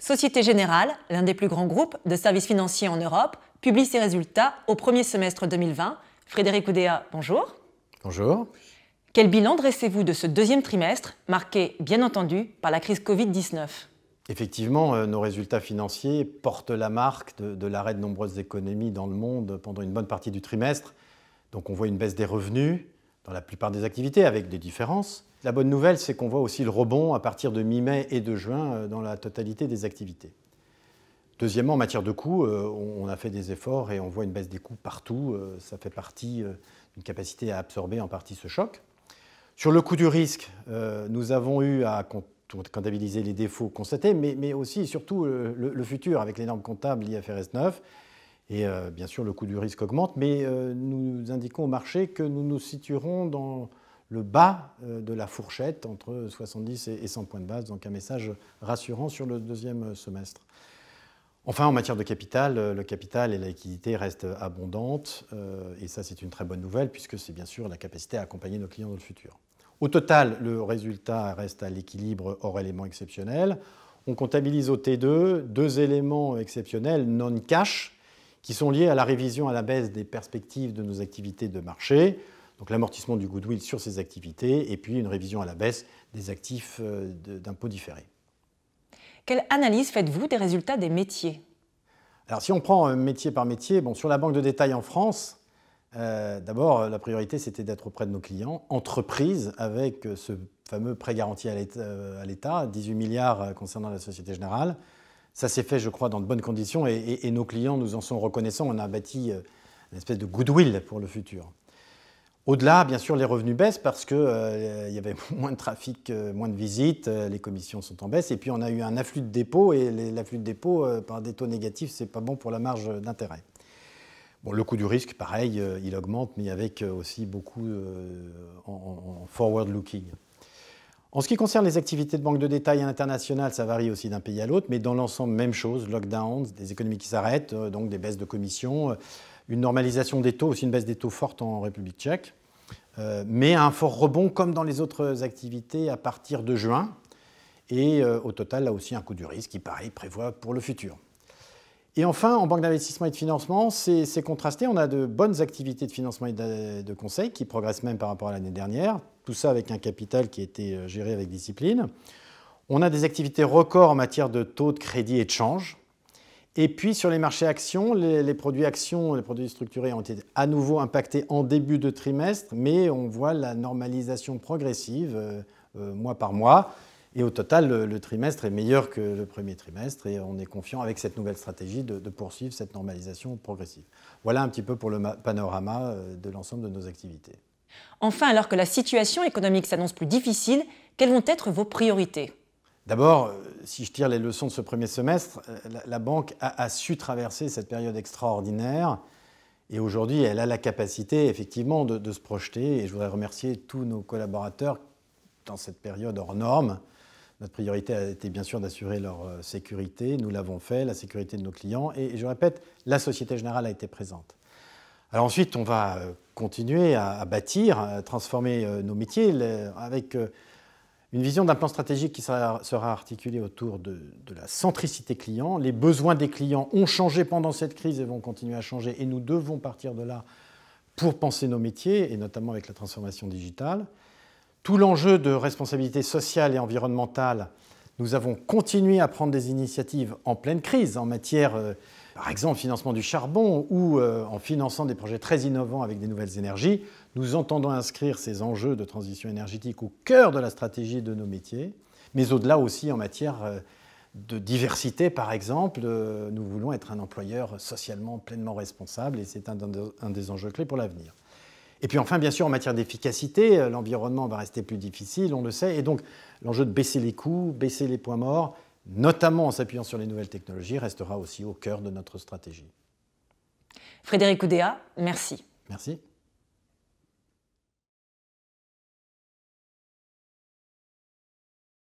Société Générale, l'un des plus grands groupes de services financiers en Europe, publie ses résultats au premier semestre 2020. Frédéric Oudéa, bonjour. Bonjour. Quel bilan dressez-vous de ce deuxième trimestre, marqué bien entendu par la crise Covid-19 Effectivement, euh, nos résultats financiers portent la marque de, de l'arrêt de nombreuses économies dans le monde pendant une bonne partie du trimestre. Donc on voit une baisse des revenus dans la plupart des activités, avec des différences, la bonne nouvelle, c'est qu'on voit aussi le rebond à partir de mi-mai et de juin euh, dans la totalité des activités. Deuxièmement, en matière de coûts, euh, on a fait des efforts et on voit une baisse des coûts partout. Euh, ça fait partie d'une capacité à absorber en partie ce choc. Sur le coût du risque, nous avons eu à comptabiliser les défauts constatés, mais aussi et surtout le futur avec les normes comptables IFRS 9. Et bien sûr, le coût du risque augmente, mais nous indiquons au marché que nous nous situerons dans le bas euh, de la fourchette entre 70 et 100 points de base, donc un message rassurant sur le deuxième semestre. Enfin, en matière de capital, euh, le capital et la liquidité restent abondantes, euh, et ça c'est une très bonne nouvelle, puisque c'est bien sûr la capacité à accompagner nos clients dans le futur. Au total, le résultat reste à l'équilibre hors éléments exceptionnels. On comptabilise au T2 deux éléments exceptionnels non-cash qui sont liés à la révision à la baisse des perspectives de nos activités de marché donc l'amortissement du goodwill sur ces activités et puis une révision à la baisse des actifs euh, d'impôts différés. Quelle analyse faites-vous des résultats des métiers Alors si on prend euh, métier par métier, bon, sur la banque de détail en France, euh, d'abord la priorité c'était d'être auprès de nos clients, entreprises avec ce fameux prêt garanti à l'État, 18 milliards concernant la Société Générale. Ça s'est fait, je crois, dans de bonnes conditions et, nos clients nous en sont reconnaissants. On a bâti une espèce de goodwill pour le futur. Au-delà, bien sûr, les revenus baissent parce qu'il euh, y avait moins de trafic, euh, moins de visites, euh, les commissions sont en baisse, et puis on a eu un afflux de dépôts, et l'afflux de dépôts, par des taux négatifs, ce n'est pas bon pour la marge d'intérêt. le coût du risque, pareil, il augmente, mais avec aussi beaucoup en, forward-looking. En ce qui concerne les activités de banque de détail internationale, ça varie aussi d'un pays à l'autre, mais dans l'ensemble, même chose, lockdowns, des économies qui s'arrêtent, donc des baisses de commissions, une normalisation des taux, aussi une baisse des taux forte en République tchèque. Euh, mais un fort rebond comme dans les autres activités à partir de juin. Et euh, au total, là aussi, un coût du risque qui, pareil, prévoit pour le futur. Et enfin, en banque d'investissement et de financement, c'est contrasté. On a de bonnes activités de financement et de, de conseil qui progressent même par rapport à l'année dernière. Tout ça avec un capital qui a été euh, géré avec discipline. On a des activités records en matière de taux de crédit et de change. Et puis sur les marchés actions, les, produits actions, les produits structurés ont été à nouveau impactés en début de trimestre, mais on voit la normalisation progressive euh, euh, mois par mois. Et au total, le, trimestre est meilleur que le premier trimestre et on est confiant avec cette nouvelle stratégie de poursuivre cette normalisation progressive. Voilà un petit peu pour le panorama euh, de l'ensemble de nos activités. Enfin, alors que la situation économique s'annonce plus difficile, quelles vont être vos priorités D'abord, euh, si je tire les leçons de ce premier semestre, euh, la banque a, su traverser cette période extraordinaire et aujourd'hui, elle a la capacité effectivement de, se projeter. Et je voudrais remercier tous nos collaborateurs dans cette période hors norme. Notre priorité a été bien sûr d'assurer leur euh, sécurité. Nous l'avons fait, la sécurité de nos clients. Et, je répète, la Société Générale a été présente. Alors ensuite, on va continuer à, à bâtir, à transformer nos métiers avec une vision d'un plan stratégique qui sera, articulé autour de, de, la centricité client. Les besoins des clients ont changé pendant cette crise et vont continuer à changer, et nous devons partir de là pour penser nos métiers, et notamment avec la transformation digitale. Tout l'enjeu de responsabilité sociale et environnementale, nous avons continué à prendre des initiatives en pleine crise en matière euh, par exemple financement financement du charbon ou euh, en finançant des projets très innovants avec des nouvelles énergies, nous entendons inscrire ces enjeux de transition énergétique au cœur de la stratégie de nos métiers, mais au-delà aussi en matière euh, de diversité, par exemple, nous voulons être un employeur socialement pleinement responsable et c'est un, des enjeux clés pour l'avenir. Et puis enfin, bien sûr, en matière d'efficacité, euh, l'environnement va rester plus difficile, on le sait, et donc l'enjeu de baisser les coûts, baisser les points morts, notamment en s'appuyant sur les nouvelles technologies, restera aussi au cœur de notre stratégie. Frédéric Oudéa, merci. Merci.